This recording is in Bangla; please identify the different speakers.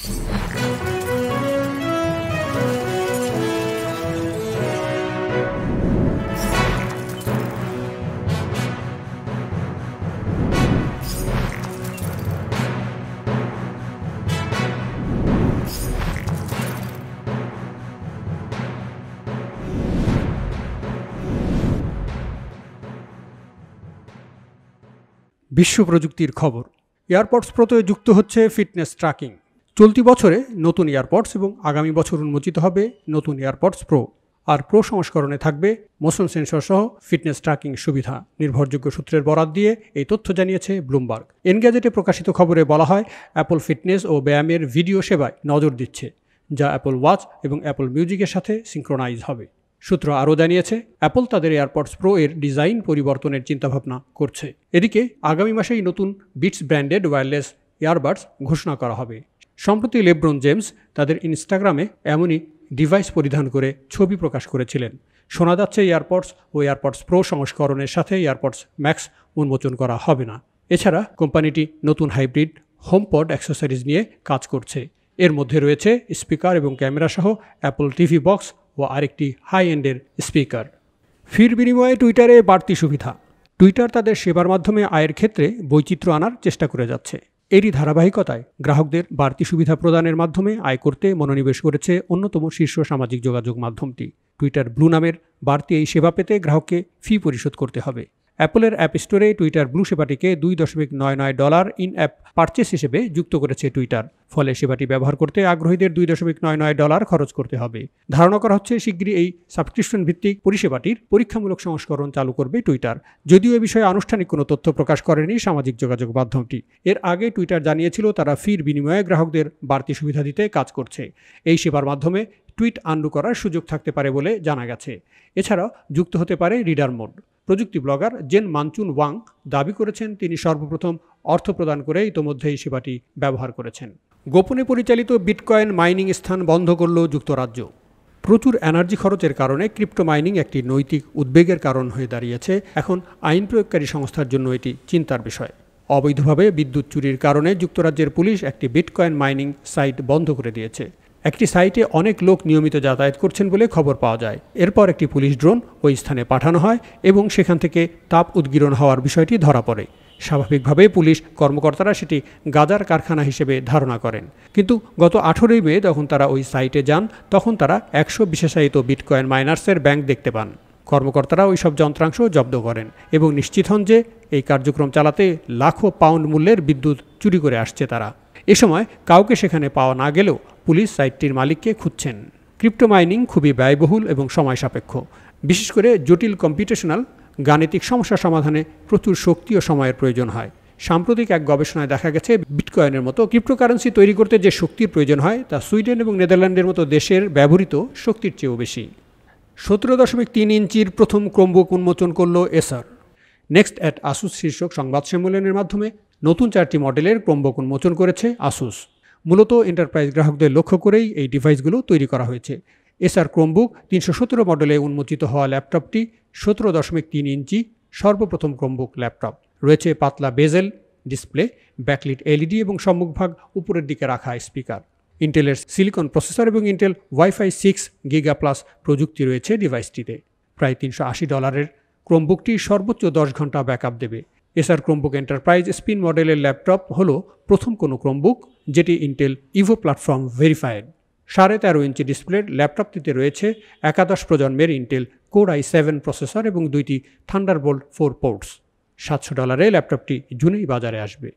Speaker 1: বিশ্ব প্রযুক্তির খবর এয়ারপোর্টস প্রত্যয়ে যুক্ত হচ্ছে ফিটনেস ট্র্যাকিং চলতি বছরে নতুন এয়ারপডস এবং আগামী বছর উন্মোচিত হবে নতুন এয়ারপডস প্রো আর প্রো সংস্করণে থাকবে মোশন সেন্সর সহ ফিটনেস ট্র্যাকিং সুবিধা নির্ভরযোগ্য সূত্রের বরাত দিয়ে এই তথ্য জানিয়েছে ব্লুমবার্গ এনগ্যাজেটে প্রকাশিত খবরে বলা হয় অ্যাপল ফিটনেস ও ব্যায়ামের ভিডিও সেবায় নজর দিচ্ছে যা অ্যাপল ওয়াচ এবং অ্যাপল মিউজিকের সাথে সিঙ্ক্রোনাইজ হবে সূত্র আরও জানিয়েছে অ্যাপল তাদের এয়ারপডস প্রো এর ডিজাইন পরিবর্তনের চিন্তাভাবনা করছে এদিকে আগামী মাসেই নতুন বিটস ব্র্যান্ডেড ওয়্যারলেস ইয়ারবাডস ঘোষণা করা হবে সম্প্রতি লেব্রন জেমস তাদের ইনস্টাগ্রামে এমনই ডিভাইস পরিধান করে ছবি প্রকাশ করেছিলেন শোনা যাচ্ছে এয়ারপডস ও এয়ারপডস প্রো সংস্করণের সাথে এয়ারপডস ম্যাক্স উন্মোচন করা হবে না এছাড়া কোম্পানিটি নতুন হাইব্রিড হোমপড অ্যাক্সেসরিজ নিয়ে কাজ করছে এর মধ্যে রয়েছে স্পিকার এবং ক্যামেরা সহ অ্যাপল টিভি বক্স ও আরেকটি হাই এন্ডের স্পিকার ফির বিনিময়ে টুইটারে বাড়তি সুবিধা টুইটার তাদের সেবার মাধ্যমে আয়ের ক্ষেত্রে বৈচিত্র্য আনার চেষ্টা করে যাচ্ছে এরই ধারাবাহিকতায় গ্রাহকদের বাড়তি সুবিধা প্রদানের মাধ্যমে আয় করতে মনোনিবেশ করেছে অন্যতম শীর্ষ সামাজিক যোগাযোগ মাধ্যমটি টুইটার ব্লু নামের বাড়তি এই সেবা পেতে গ্রাহককে ফি পরিশোধ করতে হবে অ্যাপলের অ্যাপ স্টোরে টুইটার ব্লু সেবাটিকে দুই দশমিক নয় নয় ডলার ইন অ্যাপ পারচেস হিসেবে যুক্ত করেছে টুইটার ফলে সেবাটি ব্যবহার করতে আগ্রহীদের দুই দশমিক নয় নয় ডলার খরচ করতে হবে ধারণা করা হচ্ছে শীঘ্রই এই সাবস্ক্রিপশন ভিত্তিক পরিষেবাটির পরীক্ষামূলক সংস্করণ চালু করবে টুইটার যদিও এ বিষয়ে আনুষ্ঠানিক কোনো তথ্য প্রকাশ করেনি সামাজিক যোগাযোগ মাধ্যমটি এর আগে টুইটার জানিয়েছিল তারা ফির বিনিময়ে গ্রাহকদের বাড়তি সুবিধা দিতে কাজ করছে এই সেবার মাধ্যমে টুইট আন্ডু করার সুযোগ থাকতে পারে বলে জানা গেছে এছাড়া যুক্ত হতে পারে রিডার মোড প্রযুক্তি ব্লগার জেন মানচুন ওয়াং দাবি করেছেন তিনি সর্বপ্রথম অর্থ প্রদান করে এই সেবাটি ব্যবহার করেছেন গোপনে পরিচালিত বিটকয়েন মাইনিং স্থান বন্ধ করল যুক্তরাজ্য প্রচুর এনার্জি খরচের কারণে ক্রিপ্টো মাইনিং একটি নৈতিক উদ্বেগের কারণ হয়ে দাঁড়িয়েছে এখন আইন প্রয়োগকারী সংস্থার জন্য এটি চিন্তার বিষয় অবৈধভাবে বিদ্যুৎ চুরির কারণে যুক্তরাজ্যের পুলিশ একটি বিটকয়েন মাইনিং সাইট বন্ধ করে দিয়েছে একটি সাইটে অনেক লোক নিয়মিত যাতায়াত করছেন বলে খবর পাওয়া যায় এরপর একটি পুলিশ ড্রোন ওই স্থানে পাঠানো হয় এবং সেখান থেকে তাপ উদ্গীরণ হওয়ার বিষয়টি ধরা পড়ে স্বাভাবিকভাবে পুলিশ কর্মকর্তারা সেটি গাজার কারখানা হিসেবে ধারণা করেন কিন্তু গত আঠেরোই মে যখন তারা ওই সাইটে যান তখন তারা একশো বিশেষায়িত বিটকয়েন মাইনার্সের ব্যাংক দেখতে পান কর্মকর্তারা ওই সব যন্ত্রাংশ জব্দ করেন এবং নিশ্চিত হন যে এই কার্যক্রম চালাতে লাখো পাউন্ড মূল্যের বিদ্যুৎ চুরি করে আসছে তারা এ সময় কাউকে সেখানে পাওয়া না গেলেও পুলিশ সাইটটির মালিককে খুঁজছেন ক্রিপ্টো মাইনিং খুবই ব্যয়বহুল এবং সময় সাপেক্ষ বিশেষ করে জটিল কম্পিউটেশনাল গাণিতিক সমস্যা সমাধানে প্রচুর শক্তি ও সময়ের প্রয়োজন হয় সাম্প্রতিক এক গবেষণায় দেখা গেছে বিটকয়েনের মতো ক্রিপ্টোকারেন্সি তৈরি করতে যে শক্তির প্রয়োজন হয় তা সুইডেন এবং নেদারল্যান্ডের মতো দেশের ব্যবহৃত শক্তির চেয়েও বেশি সতেরো দশমিক তিন ইঞ্চির প্রথম ক্রমবুক উন্মোচন করল এসার নেক্সট অ্যাট আসুস শীর্ষক সংবাদ সম্মেলনের মাধ্যমে নতুন চারটি মডেলের ক্রমবক উন্মোচন করেছে আসুস মূলত এন্টারপ্রাইজ গ্রাহকদের লক্ষ্য করেই এই ডিভাইসগুলো তৈরি করা হয়েছে এসআর ক্রমবুক তিনশো সতেরো মডেলে উন্মোচিত হওয়া ল্যাপটপটি সতেরো দশমিক তিন ইঞ্চি সর্বপ্রথম ক্রমবুক ল্যাপটপ রয়েছে পাতলা বেজেল ডিসপ্লে ব্যাকলিট এলইডি এবং সম্মুখভাগ উপরের দিকে রাখা স্পিকার ইন্টেলের সিলিকন প্রসেসর এবং Intel wifi six giga plus প্রযুক্তি রয়েছে ডিভাইসটিতে প্রায় তিনশো আশি ডলারের ক্রমবুকটি সর্বোচ্চ দশ ঘন্টা ব্যাকআপ দেবে এসআর ক্রোমবুক এন্টারপ্রাইজ স্পিন মডেলের ল্যাপটপ হল প্রথম কোনো ক্রোমবুক যেটি ইন্টেল ইভো প্ল্যাটফর্ম ভেরিফাইড সাড়ে তেরো ইঞ্চি ডিসপ্লের ল্যাপটপটিতে রয়েছে একাদশ প্রজন্মের Intel core I seven processor এবং দুইটি থান্ডারবোল্ট ফোর পোর্টস সাতশো ডলারে ল্যাপটপটি জুনেই বাজারে আসবে